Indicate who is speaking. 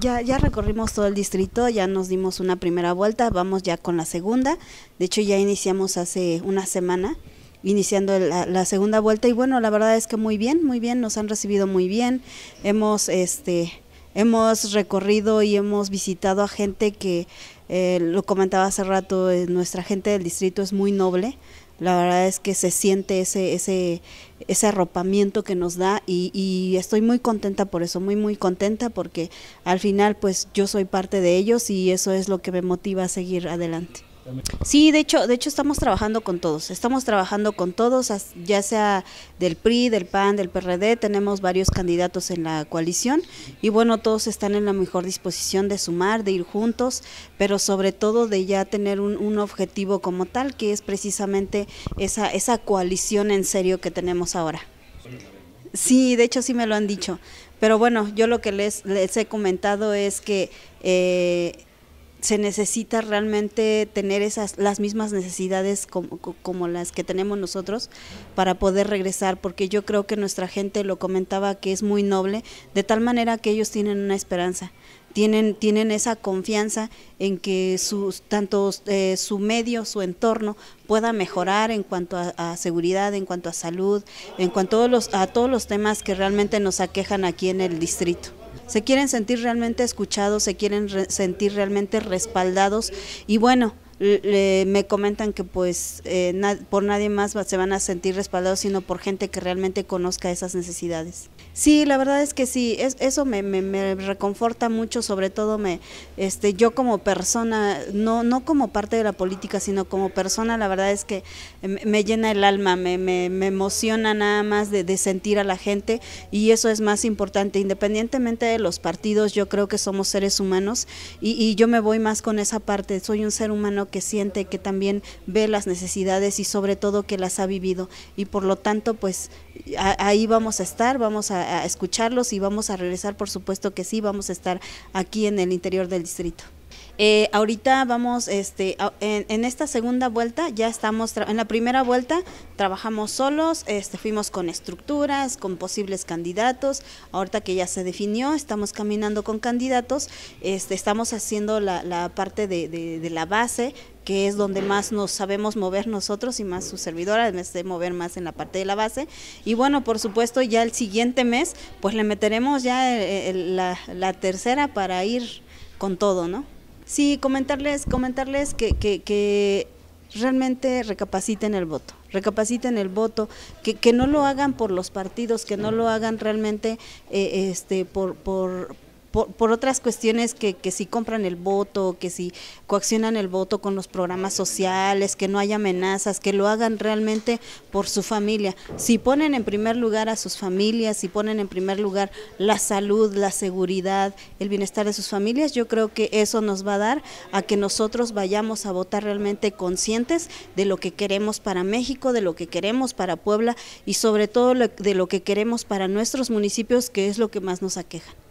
Speaker 1: ya, ya recorrimos todo el distrito, ya nos dimos una primera vuelta, vamos ya con la segunda. De hecho, ya iniciamos hace una semana, iniciando la, la segunda vuelta. Y bueno, la verdad es que muy bien, muy bien, nos han recibido muy bien. Hemos, este, hemos recorrido y hemos visitado a gente que, eh, lo comentaba hace rato, eh, nuestra gente del distrito es muy noble. La verdad es que se siente ese, ese, ese arropamiento que nos da y, y, estoy muy contenta por eso, muy, muy contenta porque al final pues yo soy parte de ellos y eso es lo que me motiva a seguir adelante. Sí, de hecho, de hecho estamos trabajando con todos, estamos trabajando con todos, ya sea del PRI, del PAN, del PRD, tenemos varios candidatos en la coalición y bueno, todos están en la mejor disposición de sumar, de ir juntos, pero sobre todo de ya tener un, objetivo como tal, que es precisamente esa, esa coalición en serio que tenemos ahora. Sí, de hecho sí me lo han dicho, pero bueno, yo lo que les, les he comentado es que... Eh, se necesita realmente tener esas las mismas necesidades como, las que tenemos nosotros para poder regresar porque yo creo que nuestra gente lo comentaba que es muy noble de tal manera que ellos tienen una esperanza tienen tienen esa confianza en que sus tanto eh, su medio su entorno pueda mejorar en cuanto a, a, seguridad en cuanto a salud en cuanto a todos los a todos los temas que realmente nos aquejan aquí en el distrito se quieren sentir realmente escuchados, se quieren sentir realmente respaldados y bueno, me comentan que pues eh, por nadie más se van a sentir respaldados, sino por gente que realmente conozca esas necesidades. Sí, la verdad es que sí, eso me, reconforta mucho, sobre todo me, este, yo como persona, no, no como parte de la política, sino como persona, la verdad es que me, llena el alma, me, me, emociona nada más de, sentir a la gente y eso es más importante, independientemente de los partidos, yo creo que somos seres humanos y, y yo me voy más con esa parte, soy un ser humano que siente, que también ve las necesidades y sobre todo que las ha vivido y por lo tanto pues ahí vamos a estar, vamos a escucharlos y vamos a regresar, por supuesto que sí, vamos a estar aquí en el interior del distrito. Eh, ahorita vamos, este, en, esta segunda vuelta ya estamos, en la primera vuelta trabajamos solos, este, fuimos con estructuras, con posibles candidatos, ahorita que ya se definió, estamos caminando con candidatos, este, estamos haciendo la, parte de, la base, que es donde más nos sabemos mover nosotros y más su servidora, en vez de mover más en la parte de la base. Y bueno, por supuesto, ya el siguiente mes, pues le meteremos ya eh, eh, la, tercera para ir con todo, ¿no? Sí, comentarles, comentarles que, que, realmente recapaciten el voto, recapaciten el voto, que, que, no lo hagan por los partidos, que no lo hagan realmente eh, este, por, por, por, otras cuestiones que, que si compran el voto, que si coaccionan el voto con los programas sociales, que no haya amenazas, que lo hagan realmente por su familia. Si ponen en primer lugar a sus familias, si ponen en primer lugar la salud, la seguridad, el bienestar de sus familias, yo creo que eso nos va a dar a que nosotros vayamos a votar realmente conscientes de lo que queremos para México, de lo que queremos para Puebla y sobre todo de lo que queremos para nuestros municipios, que es lo que más nos aqueja.